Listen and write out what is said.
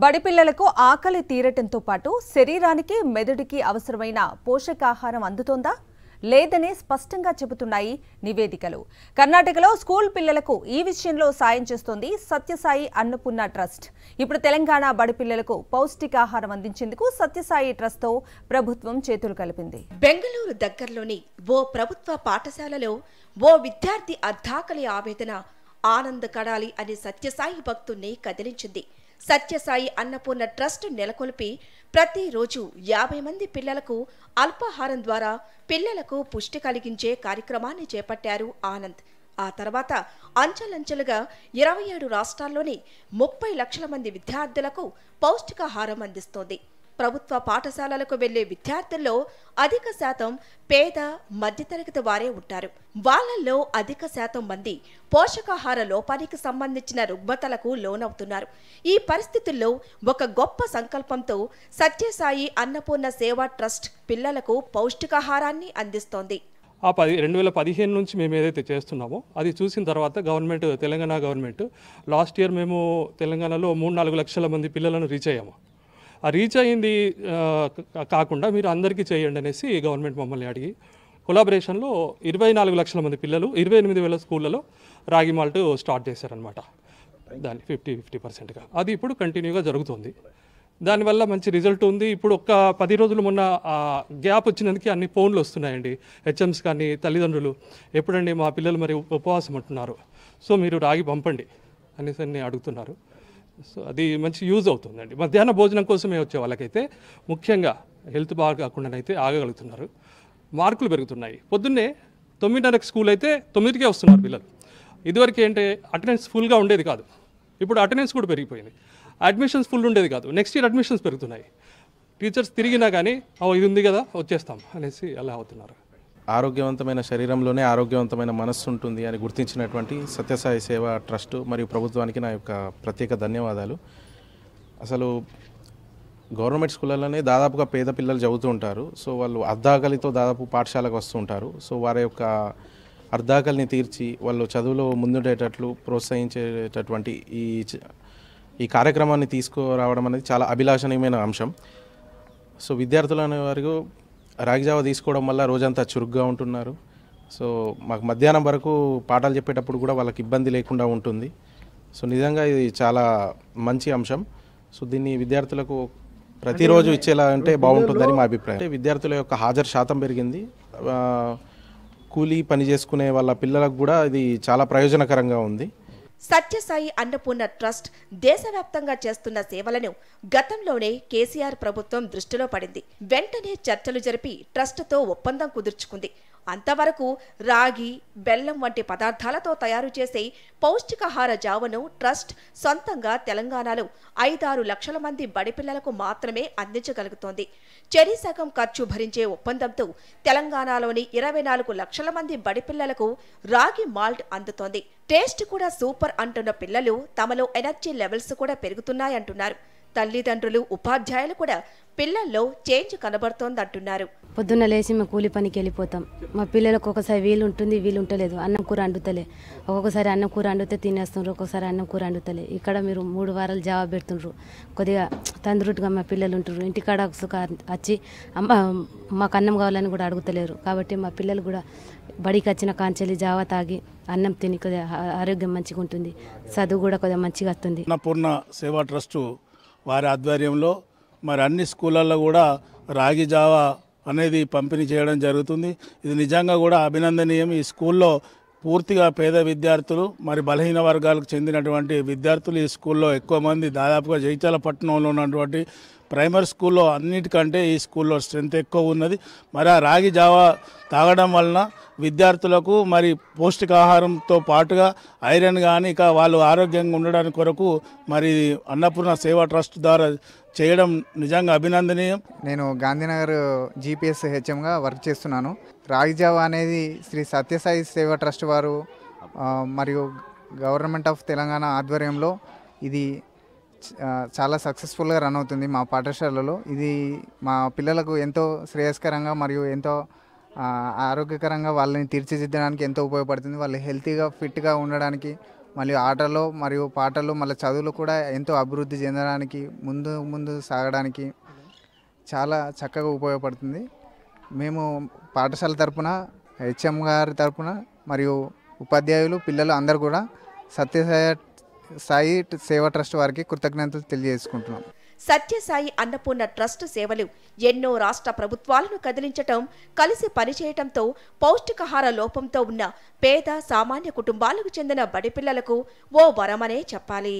బడిపిల్లలకు ఆకలి తీరటంతో పాటు శరీరానికి మెదడుకి అవసరమైన పోషకాహారం అందుతోందా లేదనే స్పష్టంగా చెబుతున్నాయి నివేదికలు కర్ణాటకలో స్కూల్ పిల్లలకు ఈ విషయంలో సాయం చేస్తోంది సత్యసాయి అన్నపూర్ణ ట్రస్ట్ ఇప్పుడు తెలంగాణ బడిపిల్లలకు పౌష్టికాహారం అందించేందుకు సత్యసాయి ట్రస్ట్తో ప్రభుత్వం చేతులు కలిపింది బెంగళూరు దగ్గరలోని ఓ ప్రభుత్వ పాఠశాలలో ఓ విద్యార్థి అర్ధాకలి ఆవేదన ఆనంద కడాలి అనే సత్యసాయి భక్తుణ్ణి కదిలించింది సత్యసాయి అన్నపూర్ణ ట్రస్ట్ నెలకొల్పి ప్రతిరోజు యాభై మంది పిల్లలకు అల్పాహారం ద్వారా పిల్లలకు పుష్టి కలిగించే కార్యక్రమాన్ని చేపట్టారు ఆనంద్ ఆ తర్వాత అంచెలంచెలుగా ఇరవై ఏడు రాష్ట్రాల్లోని ముప్పై లక్షల మంది విద్యార్థులకు పౌష్టికాహారం అందిస్తోంది ప్రభుత్వ పాఠశాలలకు వెళ్లే విద్యార్థుల్లో అధిక శాతం పేద మధ్యతరగతి వారే ఉంటారు వాళ్ళల్లో అధిక శాతం మంది పోషకాహార లోపానికి సంబంధించిన రుగ్మతలకు లోనవుతున్నారు ఈ పరిస్థితుల్లో ఒక గొప్ప సంకల్పంతో సత్యసాయి అన్నపూర్ణ సేవా ట్రస్ట్ పిల్లలకు పౌష్టికాహారాన్ని అందిస్తోంది ఆ పది రెండు వేల పదిహేను నుంచి మేము ఏదైతే చేస్తున్నామో అది చూసిన తర్వాత government Telangana government last year మేము తెలంగాణలో మూడు నాలుగు లక్షల మంది పిల్లలను రీచ్ అయ్యాము రీచ్ అయింది కాకుండా మీరు అందరికీ చేయండి అనేసి గవర్నమెంట్ మమ్మల్ని అడిగి కొలాబరేషన్లో ఇరవై నాలుగు లక్షల మంది పిల్లలు ఇరవై ఎనిమిది వేల స్కూళ్ళలో రాగి మాల్ట్ స్టార్ట్ చేశారనమాట దాన్ని ఫిఫ్టీ ఫిఫ్టీ పర్సెంట్గా అది ఇప్పుడు కంటిన్యూగా జరుగుతుంది దానివల్ల మంచి రిజల్ట్ ఉంది ఇప్పుడు ఒక్క పది రోజులు మొన్న గ్యాప్ వచ్చినందుకే అన్ని ఫోన్లు వస్తున్నాయండి హెచ్ఎంస్ కానీ తల్లిదండ్రులు ఎప్పుడండి మా పిల్లలు మరి ఉపవాసం అంటున్నారు సో మీరు రాగి పంపండి అనేసి అన్ని అడుగుతున్నారు సో అది మంచి యూజ్ అవుతుందండి మధ్యాహ్న భోజనం కోసమే వచ్చే వాళ్ళకైతే ముఖ్యంగా హెల్త్ బాగా కాకుండానైతే ఆగగలుగుతున్నారు మార్కులు పెరుగుతున్నాయి పొద్దున్నే తొమ్మిదిన్నరకు స్కూల్ అయితే తొమ్మిదికే వస్తున్నారు పిల్లలు ఇదివరకు ఏంటి అటెండెన్స్ ఫుల్గా ఉండేది కాదు ఇప్పుడు అటెండెన్స్ కూడా పెరిగిపోయింది అడ్మిషన్స్ ఫుల్ ఉండేది కాదు నెక్స్ట్ ఇయర్ అడ్మిషన్స్ పెరుగుతున్నాయి టీచర్స్ తిరిగినా కానీ ఇది ఉంది కదా వచ్చేస్తాం అనేసి అలా అవుతున్నారు ఆరోగ్యవంతమైన శరీరంలోనే ఆరోగ్యవంతమైన మనస్సు ఉంటుంది అని గుర్తించినటువంటి సత్యసాయి సేవ ట్రస్ట్ మరియు ప్రభుత్వానికి నా యొక్క ప్రత్యేక ధన్యవాదాలు అసలు గవర్నమెంట్ స్కూళ్ళలోనే దాదాపుగా పేద పిల్లలు చదువుతూ ఉంటారు సో వాళ్ళు అర్ధాకలితో దాదాపు పాఠశాలకు వస్తూ ఉంటారు సో వారి యొక్క అర్ధాకలిని తీర్చి వాళ్ళు చదువులో ముందుండేటట్లు ప్రోత్సహించేటటువంటి ఈ ఈ కార్యక్రమాన్ని తీసుకురావడం అనేది చాలా అభిలాషణీయమైన అంశం సో విద్యార్థులు అనేవారు రాగి జావ తీసుకోవడం వల్ల రోజంతా చురుగ్గా ఉంటున్నారు సో మాకు మధ్యాహ్నం వరకు పాఠాలు చెప్పేటప్పుడు కూడా వాళ్ళకి ఇబ్బంది లేకుండా ఉంటుంది సో నిజంగా ఇది చాలా మంచి అంశం సో దీన్ని విద్యార్థులకు ప్రతిరోజు ఇచ్చేలా అంటే బాగుంటుందని మా అభిప్రాయం విద్యార్థుల యొక్క హాజరు శాతం పెరిగింది కూలీ పని చేసుకునే వాళ్ళ పిల్లలకు కూడా ఇది చాలా ప్రయోజనకరంగా ఉంది సత్యసాయి అన్నపూర్ణ ట్రస్ట్ దేశవ్యాప్తంగా చేస్తున్న సేవలను గతంలోనే కేసీఆర్ ప్రభుత్వం దృష్టిలో పడింది వెంటనే చర్చలు జరిపి ట్రస్టుతో ఒప్పందం కుదుర్చుకుంది అంతవరకు రాగి బెల్లం వంటి పదార్థాలతో తయారు చేసే పౌష్టికాహార జావను ట్రస్ట్ సొంతంగా తెలంగాణలో ఐదారు లక్షల మంది బడిపిల్లలకు మాత్రమే అందించగలుగుతోంది చెరి సగం ఖర్చు భరించే ఒప్పందంతో తెలంగాణలోని ఇరవై నాలుగు లక్షల మంది బడిపిల్లలకు రాగి మాల్ట్ అందుతోంది టేస్ట్ కూడా సూపర్ అంటున్న పిల్లలు తమలో ఎనర్జీ లెవెల్స్ కూడా పెరుగుతున్నాయంటున్నారు తల్లిదండ్రులు ఉపాధ్యాయులు కూడా పిల్లల్లో చేంజ్ కనబడుతోందంటున్నారు పొద్దున్న లేచి మేము కూలి పనికి వెళ్ళిపోతాం మా పిల్లలకు ఒకసారి వీలు ఉంటుంది వీలు ఉండలేదు అన్నం కూర అండుతలే ఒక్కొక్కసారి అన్నం కూర అండితే తినేస్తున్నారు ఒక్కొక్కసారి అన్నం కూర అండుతలే ఇక్కడ మీరు మూడు వారాలు జవాబు పెడుతుండ్రు కొద్దిగా తండ్రుట్టుగా మా పిల్లలు ఉంటారు ఇంటికాడ వచ్చి అమ్మ మాకు అన్నం కావాలని కూడా అడుగుతలేరు కాబట్టి మా పిల్లలు కూడా బడికి వచ్చిన కాంచెలి జావ తాగి అన్నం తిని కొద్దిగా ఆరోగ్యం మంచిగా ఉంటుంది చదువు కూడా కొద్దిగా మంచిగా వస్తుంది పూర్ణ సేవా వారి ఆధ్వర్యంలో మరి అన్ని స్కూళ్ళల్లో కూడా రాగి జావా అనేది పంపిణీ చేయడం జరుగుతుంది ఇది నిజంగా కూడా అభినందనీయం ఈ స్కూల్లో పూర్తిగా పేద విద్యార్థులు మరి బలహీన వర్గాలకు చెందినటువంటి విద్యార్థులు ఈ స్కూల్లో ఎక్కువ మంది దాదాపుగా జైతాల పట్టణంలో ఉన్నటువంటి ప్రైమరీ స్కూల్లో అన్నిటికంటే ఈ స్కూల్లో స్ట్రెంత్ ఎక్కువ ఉన్నది మరి ఆ రాగి జావా తాగడం వలన విద్యార్థులకు మరి పౌష్టికాహారంతో పాటుగా ఐరన్ కానీ ఇక వాళ్ళు ఆరోగ్యంగా ఉండడానికి కొరకు మరి అన్నపూర్ణ సేవా ట్రస్ట్ ద్వారా చేయడం నిజంగా అభినందనీయం నేను గాంధీనగర్ జీపీఎస్ హెచ్ఎంగా వర్క్ చేస్తున్నాను రాగి జావా అనేది శ్రీ సత్యసాయి సేవా ట్రస్ట్ వారు మరియు గవర్నమెంట్ ఆఫ్ తెలంగాణ ఆధ్వర్యంలో ఇది చాలా సక్సెస్ఫుల్గా రన్ అవుతుంది మా పాఠశాలలో ఇది మా పిల్లలకు ఎంతో శ్రేయస్కరంగా మరియు ఎంతో ఆరోగ్యకరంగా వాళ్ళని తీర్చిదిద్దడానికి ఎంతో ఉపయోగపడుతుంది వాళ్ళు హెల్తీగా ఫిట్గా ఉండడానికి మరియు ఆటలో మరియు పాటలు మళ్ళీ చదువులు కూడా ఎంతో అభివృద్ధి చెందడానికి ముందు ముందు సాగడానికి చాలా చక్కగా ఉపయోగపడుతుంది మేము పాఠశాల తరపున హెచ్ఎం గారి తరపున మరియు ఉపాధ్యాయులు పిల్లలు అందరు కూడా సత్యసాయి సాయి సేవా ట్రస్ట్ వారికి కృతజ్ఞతలు తెలియజేసుకుంటున్నాం సత్యసాయి అన్నపూర్ణ ట్రస్ట్ సేవలు ఎన్నో రాష్ట్ర ప్రభుత్వాలను కదిలించటం కలిసి పనిచేయటంతో పౌష్టికాహార లోపంతో ఉన్న పేద సామాన్య కుటుంబాలకు చెందిన బడిపిల్లలకు ఓ వరమనే చెప్పాలి